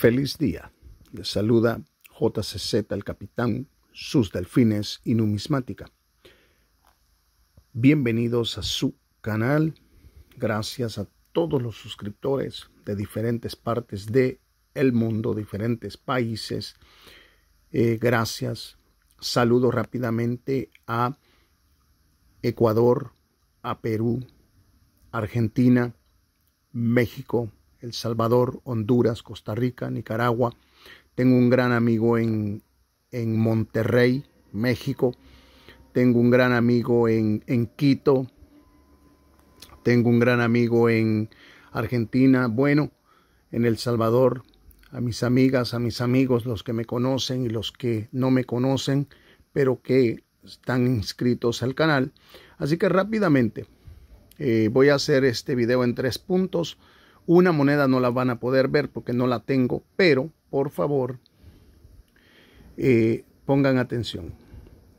Feliz día. Les saluda JCZ, el capitán, sus delfines y numismática. Bienvenidos a su canal. Gracias a todos los suscriptores de diferentes partes de el mundo, diferentes países. Eh, gracias. Saludo rápidamente a Ecuador, a Perú, Argentina, México, el Salvador, Honduras, Costa Rica, Nicaragua. Tengo un gran amigo en, en Monterrey, México. Tengo un gran amigo en, en Quito. Tengo un gran amigo en Argentina. Bueno, en El Salvador, a mis amigas, a mis amigos, los que me conocen y los que no me conocen, pero que están inscritos al canal. Así que rápidamente eh, voy a hacer este video en tres puntos. Una moneda no la van a poder ver porque no la tengo, pero por favor eh, pongan atención.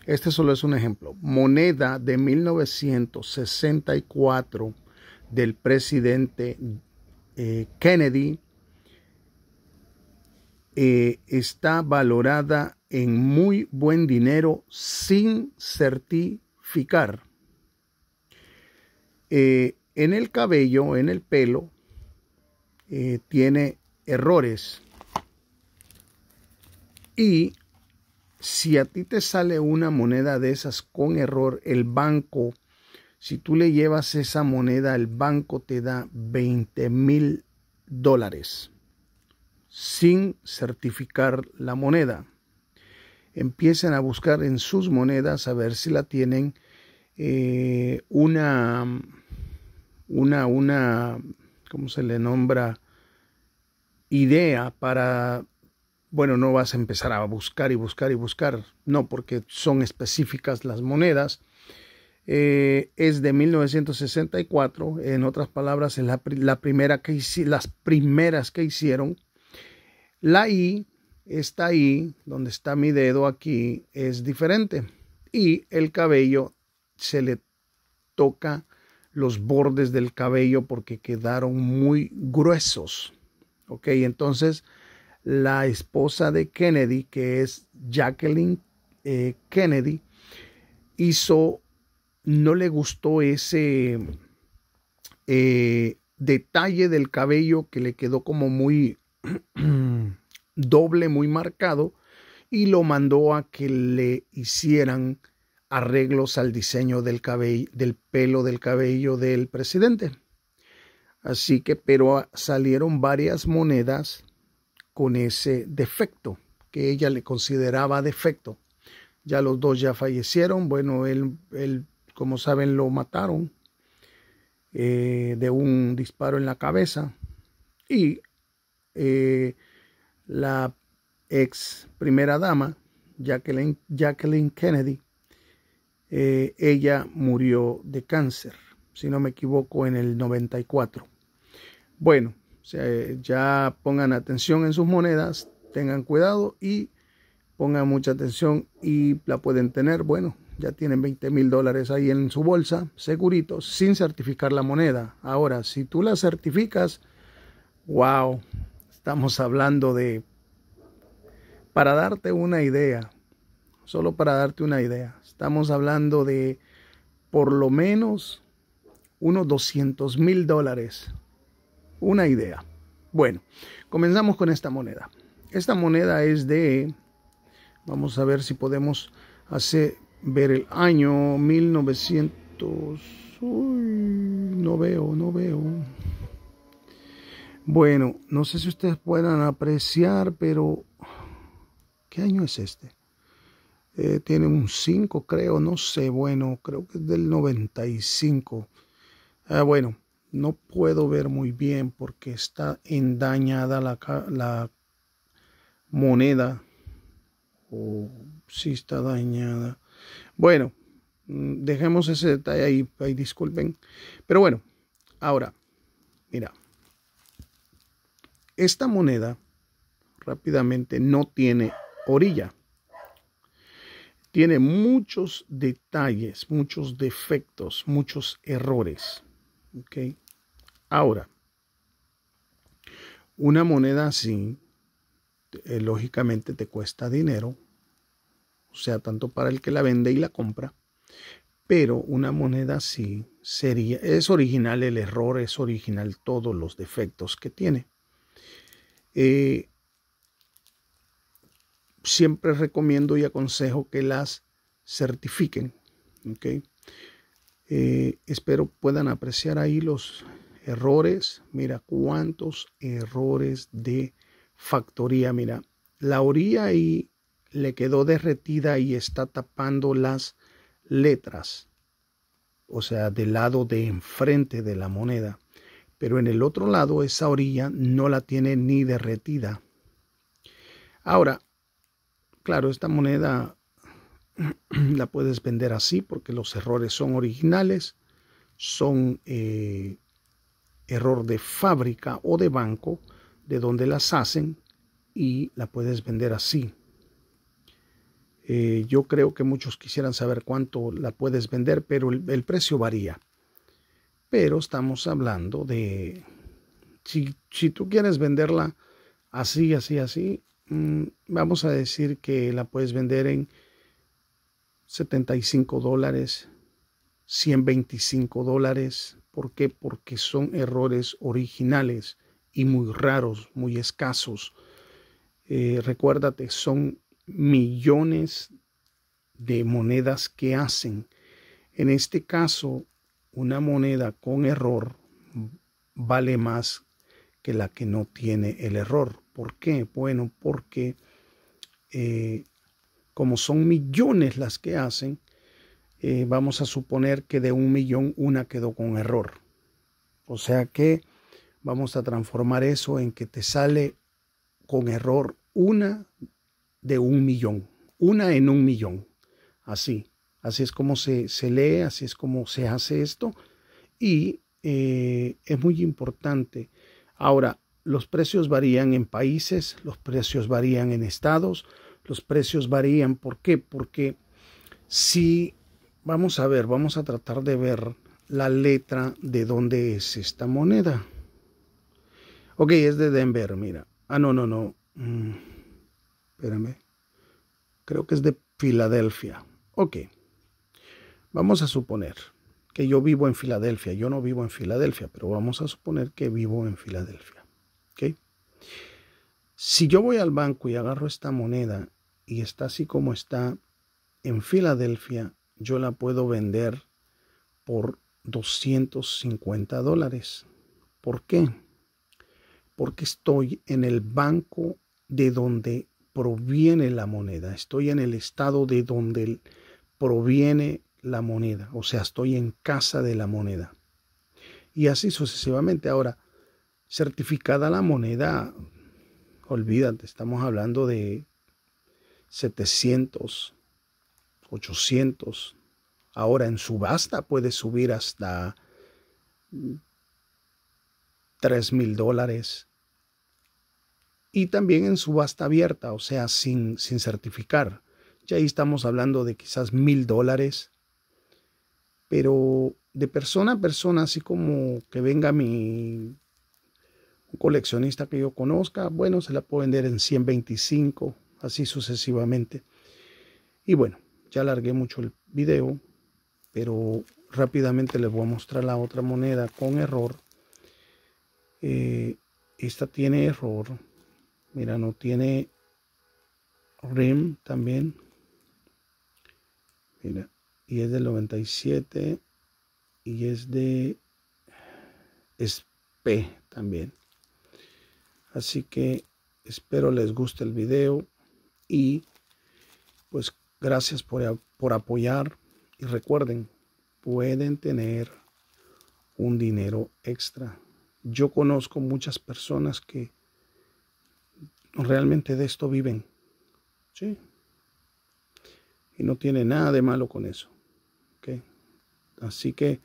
Este solo es un ejemplo. Moneda de 1964 del presidente eh, Kennedy eh, está valorada en muy buen dinero sin certificar. en el cabello, en el pelo, eh, tiene errores. Y si a ti te sale una moneda de esas con error, el banco, si tú le llevas esa moneda, el banco te da 20 mil dólares sin certificar la moneda. empiezan a buscar en sus monedas a ver si la tienen eh, una, una, una como se le nombra, idea para, bueno, no vas a empezar a buscar y buscar y buscar, no, porque son específicas las monedas. Eh, es de 1964, en otras palabras, es la, primera que, las primeras que hicieron. La I está I, donde está mi dedo aquí, es diferente. Y el cabello se le toca los bordes del cabello porque quedaron muy gruesos. Ok, entonces la esposa de Kennedy, que es Jacqueline eh, Kennedy, hizo, no le gustó ese eh, detalle del cabello que le quedó como muy doble, muy marcado, y lo mandó a que le hicieran arreglos al diseño del, cabello, del pelo del cabello del presidente. Así que, pero ah, salieron varias monedas con ese defecto, que ella le consideraba defecto. Ya los dos ya fallecieron, bueno, él, como saben, lo mataron eh, de un disparo en la cabeza. Y eh, la ex primera dama, Jacqueline Kennedy, eh, ella murió de cáncer, si no me equivoco, en el 94. Bueno, ya pongan atención en sus monedas, tengan cuidado y pongan mucha atención y la pueden tener. Bueno, ya tienen 20 mil dólares ahí en su bolsa, seguritos, sin certificar la moneda. Ahora, si tú la certificas, wow, estamos hablando de, para darte una idea, Solo para darte una idea, estamos hablando de por lo menos unos 200 mil dólares. Una idea. Bueno, comenzamos con esta moneda. Esta moneda es de, vamos a ver si podemos hacer ver el año 1900. no veo, no veo. Bueno, no sé si ustedes puedan apreciar, pero ¿qué año es este? Eh, tiene un 5 creo, no sé, bueno, creo que es del 95. Ah, bueno, no puedo ver muy bien porque está endañada la, moneda. O si está dañada. Bueno, mm, dejemos ese detalle ahí, ahí, disculpen. Pero bueno, ahora, mira, esta moneda rápidamente no tiene orilla tiene muchos detalles, muchos defectos, muchos errores. ok Ahora, una moneda así, eh, lógicamente te cuesta dinero, o sea, tanto para el que la vende y la compra, pero una moneda así sería, es original el error, es original todos los defectos que tiene. Eh, siempre recomiendo y aconsejo que las certifiquen. ¿okay? Eh, espero puedan apreciar ahí los errores. Mira cuántos errores de factoría. Mira, la orilla ahí le quedó derretida y está tapando las letras. O sea, del lado de enfrente de la moneda. Pero en el otro lado, esa orilla no la tiene ni derretida. Ahora, Claro, esta moneda la puedes vender así porque los errores son originales, son eh, error de fábrica o de banco de donde las hacen y la puedes vender así. Eh, yo creo que muchos quisieran saber cuánto la puedes vender, pero el, precio varía. Pero estamos hablando de, si, si tú quieres venderla así, así, así, Mm, vamos a decir que la puedes vender en 75 dólares, 125 dólares. ¿Por qué? Porque son errores originales y muy raros, muy escasos. Eh, recuérdate, son millones de monedas que hacen. En este caso, una moneda con error vale más que la que no tiene el error. ¿Por qué? Bueno, porque eh, como son millones las que hacen, eh, vamos a suponer que de un millón una quedó con error. O sea que vamos a transformar eso en que te sale con error una de un millón, una en un millón. Así, así es como se, lee, así es como se hace esto. Y eh, es muy importante. Ahora, los precios varían en países, los precios varían en estados, los precios varían. ¿Por qué? Porque si vamos a ver, vamos a tratar de ver la letra de dónde es esta moneda. Ok, es de Denver, mira. Ah, no, no, no. Mm, espérame. Creo que es de Filadelfia. Ok. Vamos a suponer que yo vivo en Filadelfia. Yo no vivo en Filadelfia, pero vamos a suponer que vivo en Filadelfia. Si yo voy al banco y agarro esta moneda y está así como está en Filadelfia, yo la puedo vender por 250 dólares. ¿Por qué? Porque estoy en el banco de donde proviene la moneda. Estoy en el estado de donde proviene la moneda. O sea, estoy en casa de la moneda. Y así sucesivamente. Ahora, Certificada la moneda, olvídate, estamos hablando de 700, 800. Ahora en subasta puede subir hasta 3 mil dólares. Y también en subasta abierta, o sea, sin, sin certificar. Ya ahí estamos hablando de quizás mil dólares. Pero de persona a persona, así como que venga mi un coleccionista que yo conozca, bueno, se la puedo vender en 125, así sucesivamente. Y bueno, ya alargué mucho el video, pero rápidamente les voy a mostrar la otra moneda con error. Eh, esta tiene error. Mira, no tiene RIM también. Mira, y es del 97 y es de p también. Así que espero les guste el video y pues gracias por, apoyar y recuerden, pueden tener un dinero extra. Yo conozco muchas personas que realmente de esto viven. ¿Sí? Y no tiene nada de malo con eso. ¿okay? Así que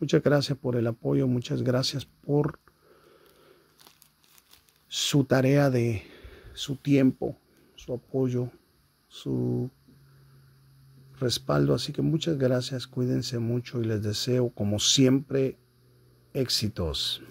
muchas gracias por el apoyo, muchas gracias por su tarea de su tiempo, su apoyo, su respaldo. Así que muchas gracias, cuídense mucho y les deseo, como siempre, éxitos.